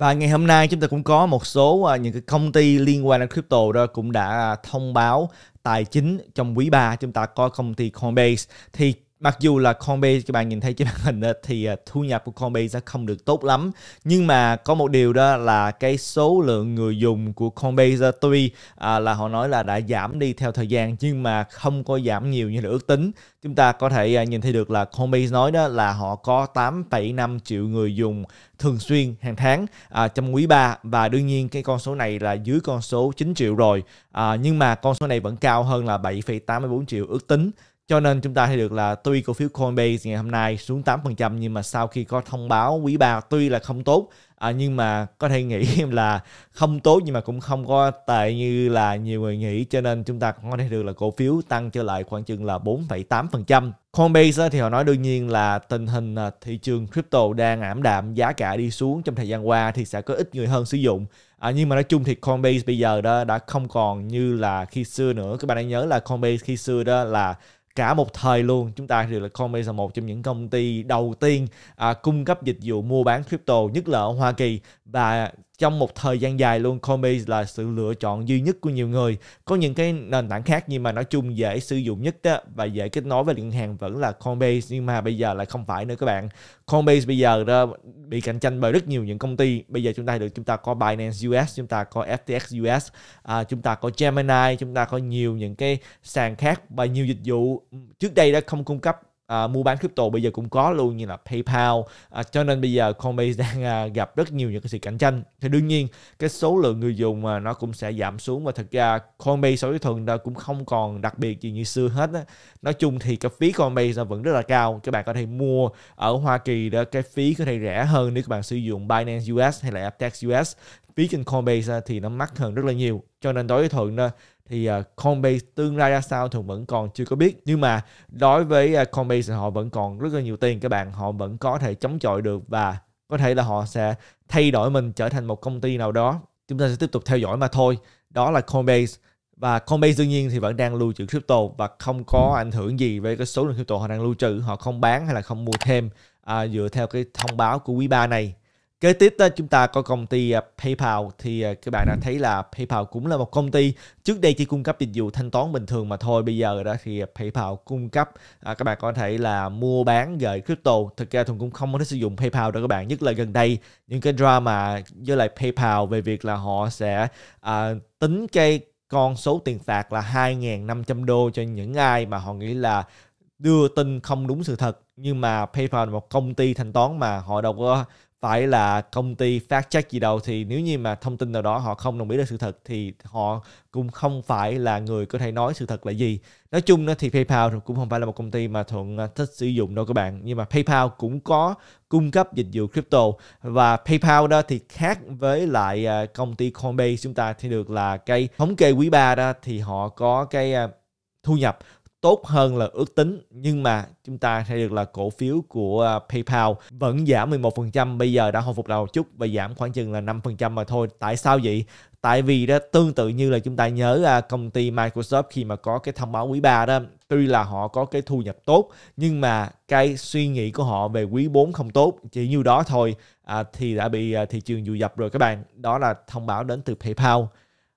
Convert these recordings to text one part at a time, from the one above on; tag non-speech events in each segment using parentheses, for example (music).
Và ngày hôm nay chúng ta cũng có một số à, những cái công ty liên quan đến crypto đó cũng đã thông báo tài chính trong quý 3 chúng ta có công ty Coinbase thì mặc dù là Coinbase các bạn nhìn thấy trên màn hình đó, thì à, thu nhập của Coinbase sẽ không được tốt lắm nhưng mà có một điều đó là cái số lượng người dùng của Coinbase tuy à, là họ nói là đã giảm đi theo thời gian nhưng mà không có giảm nhiều như là ước tính chúng ta có thể à, nhìn thấy được là Coinbase nói đó là họ có 8,5 triệu người dùng thường xuyên hàng tháng à, trong quý 3 và đương nhiên cái con số này là dưới con số 9 triệu rồi à, nhưng mà con số này vẫn cao hơn là 7,84 triệu ước tính cho nên chúng ta thấy được là tuy cổ phiếu Coinbase ngày hôm nay xuống 8% nhưng mà sau khi có thông báo quý ba tuy là không tốt à, nhưng mà có thể nghĩ (laughs) là không tốt nhưng mà cũng không có tệ như là nhiều người nghĩ cho nên chúng ta có thể được là cổ phiếu tăng trở lại khoảng chừng là 4,8%. Coinbase thì họ nói đương nhiên là tình hình à, thị trường crypto đang ảm đạm, giá cả đi xuống trong thời gian qua thì sẽ có ít người hơn sử dụng. À, nhưng mà nói chung thì Coinbase bây giờ đó đã không còn như là khi xưa nữa. Các bạn hãy nhớ là Coinbase khi xưa đó là cả một thời luôn chúng ta đều là Coinbase là một trong những công ty đầu tiên à, cung cấp dịch vụ mua bán crypto nhất là ở Hoa Kỳ và trong một thời gian dài luôn Komi là sự lựa chọn duy nhất của nhiều người có những cái nền tảng khác nhưng mà nói chung dễ sử dụng nhất đó và dễ kết nối với liên hàng vẫn là Coinbase nhưng mà bây giờ là không phải nữa các bạn Coinbase bây giờ đó bị cạnh tranh bởi rất nhiều những công ty bây giờ chúng ta được chúng ta có Binance US chúng ta có FTX US à, chúng ta có Gemini chúng ta có nhiều những cái sàn khác và nhiều dịch vụ trước đây đã không cung cấp à, mua bán crypto bây giờ cũng có luôn như là PayPal à, cho nên bây giờ Coinbase (laughs) đang à, gặp rất nhiều những cái sự cạnh tranh thì đương nhiên cái số lượng người dùng mà nó cũng sẽ giảm xuống và thật ra Coinbase so với thường đó cũng không còn đặc biệt gì như xưa hết á. nói chung thì cái phí Coinbase vẫn rất là cao các bạn có thể mua ở Hoa Kỳ đó cái phí có thể rẻ hơn nếu các bạn sử dụng Binance US hay là FTX US phí trên Coinbase thì nó mắc hơn rất là nhiều cho nên đối với thuận thì uh, Coinbase tương lai ra sao thì vẫn còn chưa có biết nhưng mà đối với uh, Coinbase họ vẫn còn rất là nhiều tiền các bạn họ vẫn có thể chống chọi được và có thể là họ sẽ thay đổi mình trở thành một công ty nào đó chúng ta sẽ tiếp tục theo dõi mà thôi đó là Coinbase và Coinbase đương nhiên thì vẫn đang lưu trữ crypto và không có ảnh hưởng gì về cái số lượng crypto họ đang lưu trữ họ không bán hay là không mua thêm à, dựa theo cái thông báo của quý ba này Kế tiếp đó, chúng ta có công ty à, PayPal thì à, các bạn đã ừ. thấy là PayPal cũng là một công ty trước đây chỉ cung cấp dịch vụ thanh toán bình thường mà thôi bây giờ đó thì PayPal cung cấp à, các bạn có thể là mua bán gửi crypto thực ra Thuần cũng không có thể sử dụng PayPal đâu các bạn nhất là gần đây những cái drama với lại PayPal về việc là họ sẽ à, tính cái con số tiền phạt là 2.500 đô cho những ai mà họ nghĩ là đưa tin không đúng sự thật nhưng mà PayPal là một công ty thanh toán mà họ đâu có phải là công ty fact check gì đâu thì nếu như mà thông tin nào đó họ không đồng ý là sự thật thì họ cũng không phải là người có thể nói sự thật là gì nói chung thì PayPal cũng không phải là một công ty mà thuận à, thích sử dụng đâu các bạn nhưng mà PayPal cũng có cung cấp dịch vụ crypto và PayPal đó thì khác với lại à, công ty Coinbase chúng ta thì được là cái thống kê quý 3 đó thì họ có cái à, thu nhập tốt hơn là ước tính nhưng mà chúng ta thấy được là cổ phiếu của à, PayPal vẫn giảm 11% bây giờ đã hồi phục đầu chút và giảm khoảng chừng là 5% mà thôi. Tại sao vậy? Tại vì đó tương tự như là chúng ta nhớ à, công ty Microsoft khi mà có cái thông báo quý 3 đó tuy là họ có cái thu nhập tốt nhưng mà cái suy nghĩ của họ về quý 4 không tốt chỉ nhiêu đó thôi à, thì đã bị à, thị trường dụ dập rồi các bạn. Đó là thông báo đến từ PayPal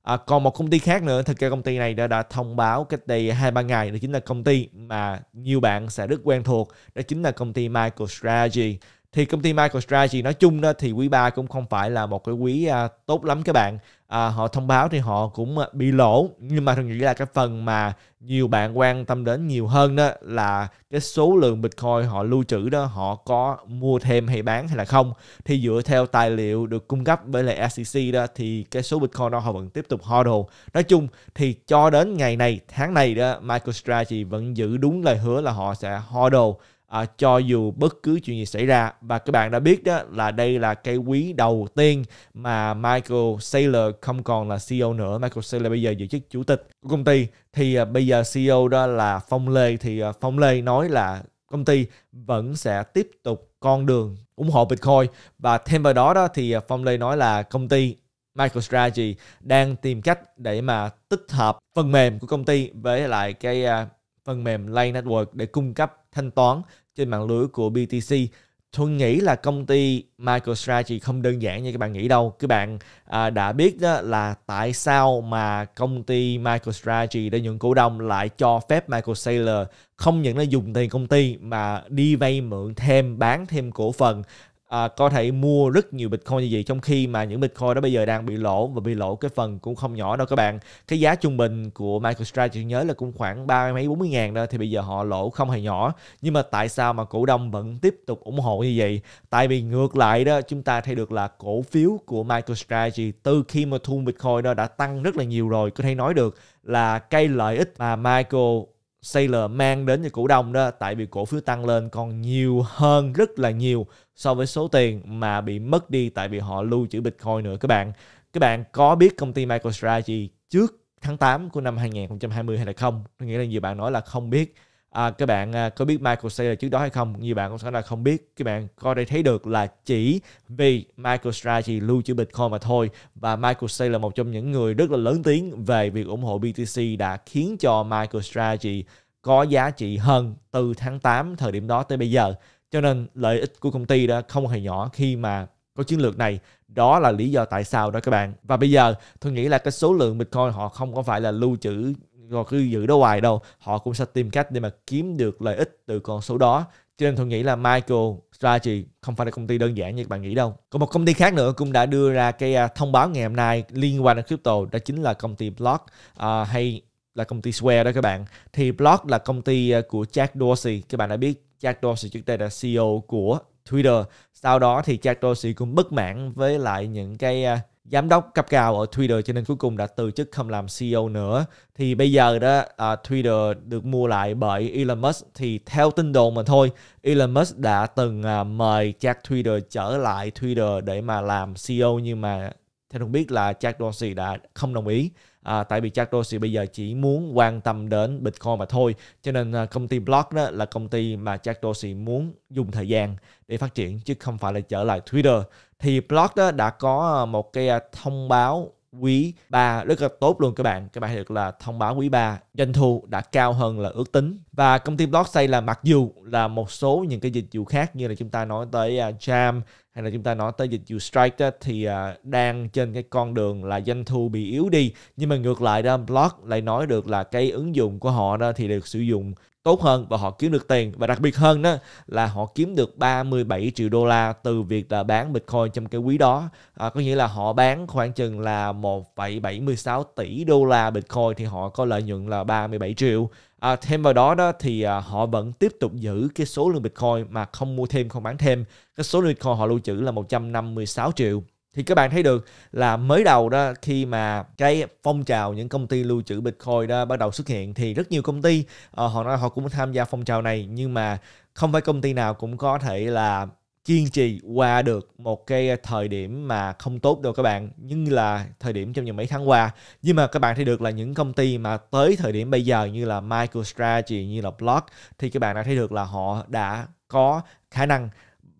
À, còn một công ty khác nữa, thực ra công ty này đã, đã thông báo cách đây 2-3 ngày đó chính là công ty mà nhiều bạn sẽ rất quen thuộc, đó chính là công ty MicroStrategy thì công ty MicroStrategy nói chung đó thì quý 3 cũng không phải là một cái quý à, tốt lắm các bạn à, họ thông báo thì họ cũng à, bị lỗ nhưng mà thường nghĩ là cái phần mà nhiều bạn quan tâm đến nhiều hơn đó là cái số lượng bitcoin họ lưu trữ đó họ có mua thêm hay bán hay là không thì dựa theo tài liệu được cung cấp bởi lại SEC đó thì cái số bitcoin đó họ vẫn tiếp tục hodl nói chung thì cho đến ngày này tháng này đó MicroStrategy vẫn giữ đúng lời hứa là họ sẽ hodl à, cho dù bất cứ chuyện gì xảy ra và các bạn đã biết đó là đây là cái quý đầu tiên mà Michael Saylor không còn là CEO nữa Michael Saylor bây giờ giữ chức chủ tịch của công ty thì à, bây giờ CEO đó là Phong Lê thì à, Phong Lê nói là công ty vẫn sẽ tiếp tục con đường ủng hộ Bitcoin và thêm vào đó đó thì à, Phong Lê nói là công ty MicroStrategy đang tìm cách để mà tích hợp phần mềm của công ty với lại cái à, phần mềm Lay Network để cung cấp thanh toán trên mạng lưới của BTC tôi nghĩ là công ty MicroStrategy không đơn giản như các bạn nghĩ đâu. Các bạn à, đã biết đó là tại sao mà công ty MicroStrategy đã những cổ đông lại cho phép Michael Saylor không những là dùng tiền công ty mà đi vay mượn thêm bán thêm cổ phần à, có thể mua rất nhiều bitcoin như vậy trong khi mà những bitcoin đó bây giờ đang bị lỗ và bị lỗ cái phần cũng không nhỏ đâu các bạn cái giá trung bình của MicroStrategy nhớ là cũng khoảng ba mấy bốn mươi ngàn đó thì bây giờ họ lỗ không hề nhỏ nhưng mà tại sao mà cổ đông vẫn tiếp tục ủng hộ như vậy tại vì ngược lại đó chúng ta thấy được là cổ phiếu của MicroStrategy từ khi mà thu bitcoin đó đã tăng rất là nhiều rồi có thể nói được là cái lợi ích mà Michael Sailor mang đến cho cổ đông đó tại vì cổ phiếu tăng lên còn nhiều hơn rất là nhiều so với số tiền mà bị mất đi tại vì họ lưu trữ Bitcoin nữa các bạn. Các bạn có biết công ty MicroStrategy trước tháng 8 của năm 2020 hay là không? Tôi nghĩ là nhiều bạn nói là không biết à, các bạn à, có biết Michael Saylor trước đó hay không nhiều bạn cũng sẽ là không biết các bạn coi đây thấy được là chỉ vì Michael Strategy lưu trữ Bitcoin mà thôi và Michael Saylor là một trong những người rất là lớn tiếng về việc ủng hộ BTC đã khiến cho Michael Strategy có giá trị hơn từ tháng 8 thời điểm đó tới bây giờ cho nên lợi ích của công ty đã không hề nhỏ khi mà có chiến lược này đó là lý do tại sao đó các bạn và bây giờ tôi nghĩ là cái số lượng bitcoin họ không có phải là lưu trữ họ cứ giữ đó hoài đâu họ cũng sẽ tìm cách để mà kiếm được lợi ích từ con số đó cho nên tôi nghĩ là Michael Strategy không phải là công ty đơn giản như các bạn nghĩ đâu. Còn một công ty khác nữa cũng đã đưa ra cái à, thông báo ngày hôm nay liên quan đến crypto đó chính là công ty Block uh, hay là công ty Square đó các bạn. Thì Block là công ty à, của Jack Dorsey. Các bạn đã biết Jack Dorsey trước đây là CEO của Twitter. Sau đó thì Jack Dorsey cũng bất mãn với lại những cái uh, giám đốc cấp cao ở Twitter cho nên cuối cùng đã từ chức không làm CEO nữa thì bây giờ đó uh, Twitter được mua lại bởi Elon Musk thì theo tin đồn mà thôi Elon Musk đã từng uh, mời Jack Twitter trở lại Twitter để mà làm CEO nhưng mà theo được biết là Jack Dorsey đã không đồng ý à, tại vì Jack Dorsey bây giờ chỉ muốn quan tâm đến Bitcoin mà thôi cho nên à, công ty Block đó là công ty mà Jack Dorsey muốn dùng thời gian để phát triển chứ không phải là trở lại Twitter thì Block đó đã có à, một cái à, thông báo quý 3 rất là tốt luôn các bạn. Các bạn được là thông báo quý 3 doanh thu đã cao hơn là ước tính. Và công ty blockchain là mặc dù là một số những cái dịch vụ khác như là chúng ta nói tới uh, Jam hay là chúng ta nói tới dịch vụ Strike đó, thì uh, đang trên cái con đường là doanh thu bị yếu đi. Nhưng mà ngược lại đó Block lại nói được là cái ứng dụng của họ đó thì được sử dụng tốt hơn và họ kiếm được tiền và đặc biệt hơn đó là họ kiếm được 37 triệu đô la từ việc là bán Bitcoin trong cái quý đó à, có nghĩa là họ bán khoảng chừng là 1,76 tỷ đô la Bitcoin thì họ có lợi nhuận là 37 triệu à, thêm vào đó đó thì à, họ vẫn tiếp tục giữ cái số lượng Bitcoin mà không mua thêm không bán thêm cái số lượng Bitcoin họ lưu trữ là 156 triệu thì các bạn thấy được là mới đầu đó khi mà cái phong trào những công ty lưu trữ bitcoin đó bắt đầu xuất hiện thì rất nhiều công ty uh, họ nói họ cũng tham gia phong trào này nhưng mà không phải công ty nào cũng có thể là kiên trì qua được một cái thời điểm mà không tốt đâu các bạn nhưng là thời điểm trong những mấy tháng qua nhưng mà các bạn thấy được là những công ty mà tới thời điểm bây giờ như là MicroStrategy như là Block thì các bạn đã thấy được là họ đã có khả năng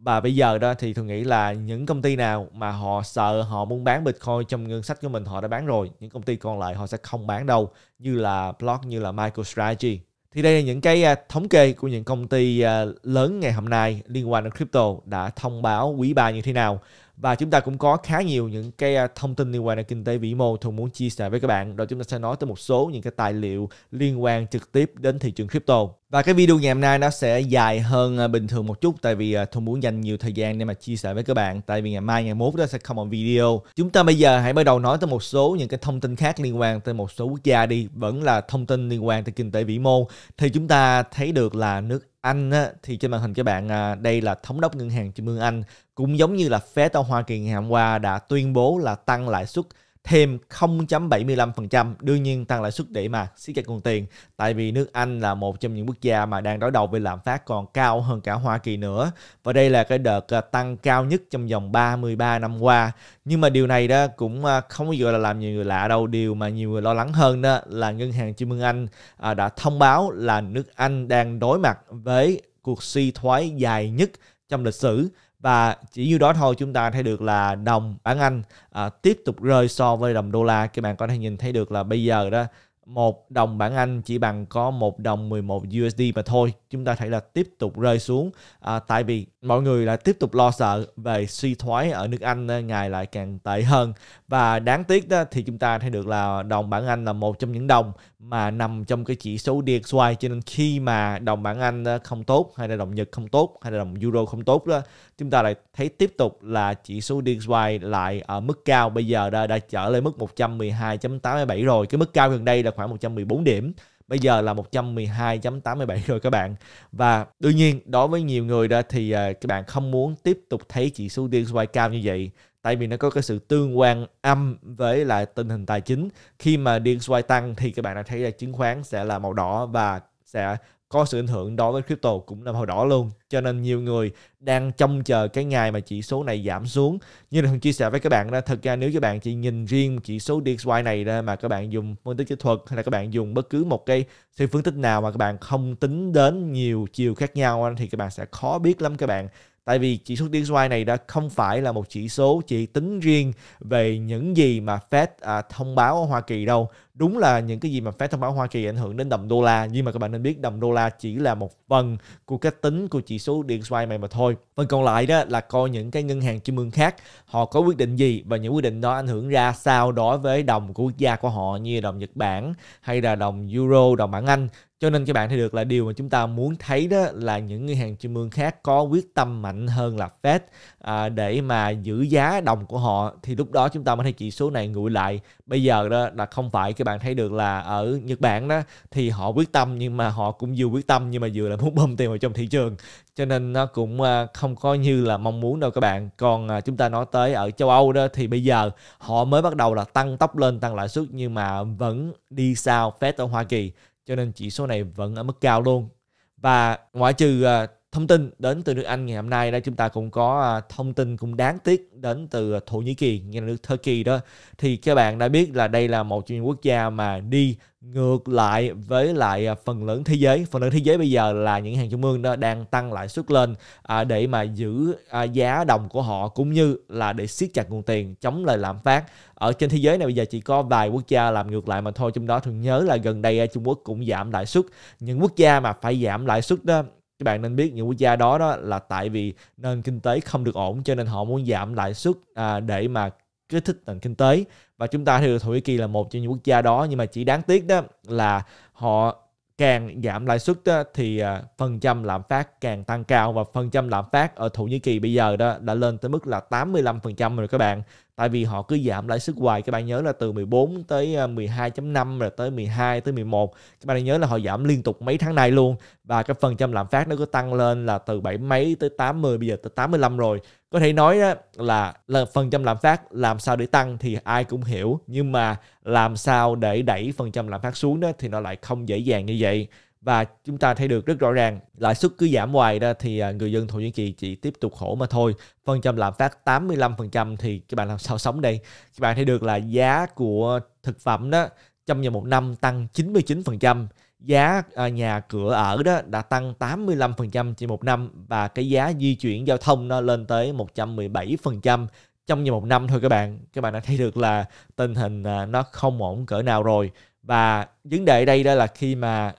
và bây giờ đó thì tôi nghĩ là những công ty nào mà họ sợ họ muốn bán Bitcoin trong ngân sách của mình họ đã bán rồi những công ty còn lại họ sẽ không bán đâu như là Block như là MicroStrategy thì đây là những cái à, thống kê của những công ty à, lớn ngày hôm nay liên quan đến crypto đã thông báo quý 3 như thế nào và chúng ta cũng có khá nhiều những cái à, thông tin liên quan đến kinh tế vĩ mô thường muốn chia sẻ với các bạn rồi chúng ta sẽ nói tới một số những cái tài liệu liên quan trực tiếp đến thị trường crypto và cái video ngày hôm nay nó sẽ dài hơn à, bình thường một chút tại vì à, tôi muốn dành nhiều thời gian để mà chia sẻ với các bạn tại vì ngày mai ngày mốt đó sẽ không một video. Chúng ta bây giờ hãy bắt đầu nói tới một số những cái thông tin khác liên quan tới một số quốc gia đi, vẫn là thông tin liên quan tới kinh tế vĩ mô thì chúng ta thấy được là nước anh á, thì trên màn hình các bạn à, đây là thống đốc ngân hàng trung ương Anh cũng giống như là Fed ở Hoa Kỳ ngày hôm qua đã tuyên bố là tăng lãi suất thêm 0.75%, đương nhiên tăng lãi suất để mà siết chặt nguồn tiền. Tại vì nước Anh là một trong những quốc gia mà đang đối đầu với lạm phát còn cao hơn cả Hoa Kỳ nữa. Và đây là cái đợt ờ, tăng cao nhất trong vòng 33 năm qua. Nhưng mà điều này đó cũng ờ, không có gọi là làm nhiều người lạ đâu. Điều mà nhiều người lo lắng hơn đó là Ngân hàng Trung ương Anh ờ, đã thông báo là nước Anh đang đối mặt với cuộc suy thoái dài nhất trong lịch sử và chỉ như đó thôi chúng ta thấy được là đồng bảng Anh à, tiếp tục rơi so với đồng đô la các bạn có thể nhìn thấy được là bây giờ đó một đồng bảng Anh chỉ bằng có một đồng 11 USD mà thôi chúng ta thấy là tiếp tục rơi xuống à, tại vì mọi người lại tiếp tục lo sợ về suy thoái ở nước Anh ngày lại càng tệ hơn và đáng tiếc đó thì chúng ta thấy được là đồng bảng Anh là một trong những đồng mà nằm trong cái chỉ số DXY cho nên khi mà đồng bảng Anh ờ, không tốt hay là đồng Nhật không tốt hay là đồng Euro không tốt đó chúng ta lại thấy tiếp tục là chỉ số DXY lại ở mức cao bây giờ đã, đã trở lên mức 112.87 rồi cái mức cao gần đây là khoảng 114 điểm bây giờ là 112.87 rồi các bạn và đương nhiên đối với nhiều người đó thì à, các bạn không muốn tiếp tục thấy chỉ số DXY cao như vậy tại vì nó có cái sự tương quan âm với lại tình hình tài chính khi mà DXY tăng thì các bạn đã thấy là chứng khoán sẽ là màu đỏ và sẽ có sự ảnh hưởng đối với crypto cũng là màu đỏ luôn cho nên nhiều người đang trông chờ cái ngày mà chỉ số này giảm xuống như là thường chia sẻ với các bạn đó thật ra nếu các bạn chỉ nhìn riêng chỉ số DXY này ra mà các bạn dùng phân tích kỹ thuật hay là các bạn dùng bất cứ một cái sự phân tích nào mà các bạn không tính đến nhiều chiều khác nhau thì các bạn sẽ khó biết lắm các bạn tại vì chỉ số DXY này đã không phải là một chỉ số chỉ tính riêng về những gì mà Fed à, thông báo ở Hoa Kỳ đâu đúng là những cái gì mà phép thông báo Hoa Kỳ ảnh hưởng đến đồng đô la nhưng mà các bạn nên biết đồng đô la chỉ là một phần của cách tính của chỉ số điện xoay này mà thôi phần còn lại đó là coi những cái ngân hàng trung ương khác họ có quyết định gì và những quyết định đó ảnh hưởng ra sao đối với đồng của quốc gia của họ như đồng Nhật Bản hay là đồng Euro đồng bảng Anh cho nên các bạn thấy được là điều mà chúng ta muốn thấy đó là những ngân hàng trung ương khác có quyết tâm mạnh hơn là Fed à, để mà giữ giá đồng của họ thì lúc đó chúng ta mới thấy chỉ số này nguội lại bây giờ đó là không phải cái các bạn thấy được là ở Nhật Bản đó thì họ quyết tâm nhưng mà họ cũng vừa quyết tâm nhưng mà vừa là muốn bơm tiền vào trong thị trường cho nên nó cũng à, không có như là mong muốn đâu các bạn còn à, chúng ta nói tới ở châu Âu đó thì bây giờ họ mới bắt đầu là tăng tốc lên tăng lãi suất nhưng mà vẫn đi sau Fed ở Hoa Kỳ cho nên chỉ số này vẫn ở mức cao luôn và ngoại trừ à, thông tin đến từ nước Anh ngày hôm nay đây chúng ta cũng có à, thông tin cũng đáng tiếc đến từ Thổ Nhĩ Kỳ như là nước Turkey đó thì các bạn đã biết là đây là một trong những quốc gia mà đi ngược lại với lại à, phần lớn thế giới phần lớn thế giới bây giờ là những hàng trung ương đó đang tăng lãi suất lên à, để mà giữ giá đồng của họ cũng như là để siết chặt nguồn tiền chống lại lạm phát ở trên thế giới này bây giờ chỉ có vài quốc gia làm ngược lại mà thôi trong đó thường nhớ là gần đây Trung Quốc cũng giảm lãi suất những quốc gia mà phải giảm lãi suất đó các bạn nên biết những quốc gia đó đó là tại vì nền kinh tế không được ổn cho nên họ muốn giảm lãi suất à, để mà kích thích nền kinh tế và chúng ta thì Thổ Nhĩ Kỳ là một trong những quốc gia đó nhưng mà chỉ đáng tiếc đó là họ càng giảm lãi suất thì à, phần trăm lạm phát càng tăng cao và phần trăm lạm phát ở Thổ Nhĩ Kỳ bây giờ đó đã lên tới mức là 85% rồi các bạn tại vì họ cứ giảm lãi suất hoài các bạn nhớ là từ 14 tới 12.5 à, rồi tới 12 tới 11 các bạn nhớ là họ giảm liên tục mấy tháng nay luôn và cái phần trăm lạm phát nó cứ tăng lên là từ bảy mấy tới 80 bây giờ tới 85 rồi có thể nói là, là phần trăm lạm phát làm sao để tăng thì ai cũng hiểu nhưng mà làm sao để đẩy phần trăm lạm phát xuống đó thì nó lại không dễ dàng như vậy và chúng ta thấy được rất rõ ràng lãi suất cứ giảm hoài ra thì à, người dân Thổ Nhĩ Kỳ chỉ tiếp tục khổ mà thôi phần trăm lạm phát 85% thì các bạn làm sao sống đây các bạn thấy được là giá của thực phẩm đó trong vòng một năm tăng 99% giá à, nhà cửa ở đó đã tăng 85% trên một năm và cái giá di chuyển giao thông nó lên tới 117% trong vòng một năm thôi các bạn các bạn đã thấy được là tình hình à, nó không ổn cỡ nào rồi và vấn đề ở đây đó là khi mà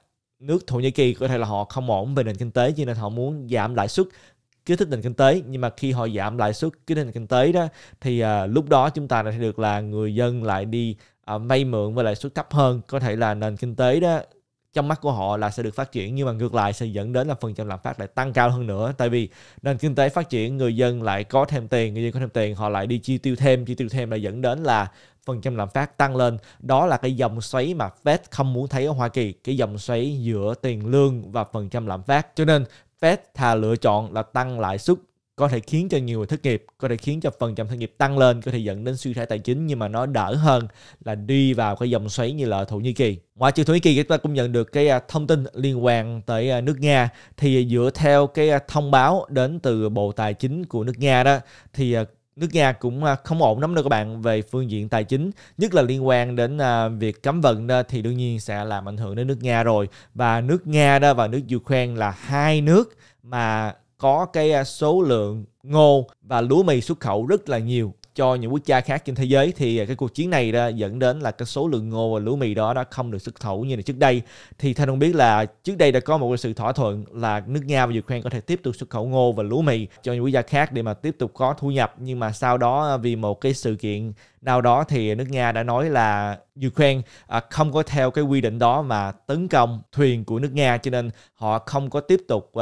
nước Thổ Nhĩ Kỳ có thể là họ không ổn về nền kinh tế cho nên họ muốn giảm lãi suất kích thích nền kinh tế nhưng mà khi họ giảm lãi suất kích thích nền kinh tế đó thì à, lúc đó chúng ta lại được là người dân lại đi à, vay mượn với lãi suất thấp hơn có thể là nền kinh tế đó trong mắt của họ là sẽ được phát triển nhưng mà ngược lại sẽ dẫn đến là phần trăm lạm phát lại tăng cao hơn nữa tại vì nền kinh tế phát triển người dân lại có thêm tiền người dân có thêm tiền họ lại đi chi tiêu thêm chi tiêu thêm là dẫn đến là phần trăm lạm phát tăng lên đó là cái dòng xoáy mà Fed không muốn thấy ở Hoa Kỳ cái dòng xoáy giữa tiền lương và phần trăm lạm phát cho nên Fed thà lựa chọn là tăng lãi suất có thể khiến cho nhiều người thất nghiệp, có thể khiến cho phần trăm thất nghiệp tăng lên, có thể dẫn đến suy thoái tài chính nhưng mà nó đỡ hơn là đi vào cái dòng xoáy như là Thổ Nhĩ Kỳ. Ngoài trừ Thổ Nhĩ Kỳ chúng ta cũng nhận được cái à, thông tin liên quan tới à, nước Nga thì dựa theo cái à, thông báo đến từ Bộ Tài chính của nước Nga đó thì nước Nga cũng không ổn lắm đâu các bạn về phương diện tài chính nhất là liên quan đến việc cấm vận đó thì đương nhiên sẽ làm ảnh hưởng đến nước Nga rồi và nước Nga đó và nước Ukraine là hai nước mà có cái à, số lượng ngô và lúa mì xuất khẩu rất là nhiều cho những quốc gia khác trên thế giới thì à, cái cuộc chiến này đã dẫn đến là cái số lượng ngô và lúa mì đó đã không được xuất khẩu như là trước đây thì thanh không biết là trước đây đã có một sự thỏa thuận là nước nga và ukraine có thể tiếp tục xuất khẩu ngô và lúa mì cho những quốc gia khác để mà tiếp tục có thu nhập nhưng mà sau đó à, vì một cái sự kiện nào đó thì nước nga đã nói là ukraine à, không có theo cái quy định đó mà tấn công thuyền của nước nga cho nên họ không có tiếp tục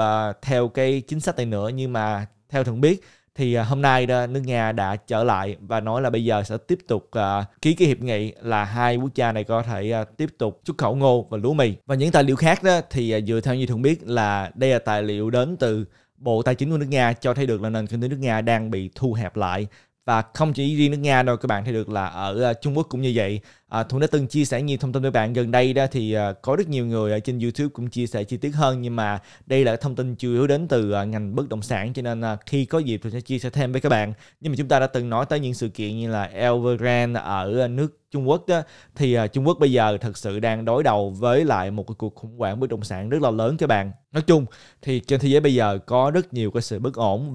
theo cái chính sách này nữa nhưng mà theo thường biết thì à, hôm nay nước Nga đã trở lại và nói là bây giờ sẽ tiếp tục à, ký cái hiệp nghị là hai quốc gia này có thể à, tiếp tục xuất khẩu ngô và lúa mì và những tài liệu khác đó thì dựa theo như thường biết là đây là tài liệu đến từ Bộ Tài chính của nước Nga cho thấy được là nền kinh tế nước Nga đang bị thu hẹp lại và không chỉ riêng nước Nga đâu các bạn thấy được là ở ờ, Trung Quốc cũng như vậy à, ờ, Thuận đã từng chia sẻ nhiều thông tin với bạn gần đây đó thì ờ, có rất nhiều người ở trên YouTube cũng chia sẻ chi tiết hơn nhưng mà đây là thông tin chủ yếu đến từ ngành bất động sản cho nên khi có dịp tôi sẽ chia sẻ thêm với các bạn nhưng mà chúng ta đã từng nói tới những sự kiện như là Evergrande ở nước Trung Quốc đó thì Trung Quốc bây giờ thật sự đang đối đầu với lại một cái cuộc khủng hoảng bất động sản rất là lớn các bạn nói chung thì trên thế giới bây giờ có rất nhiều cái sự bất ổn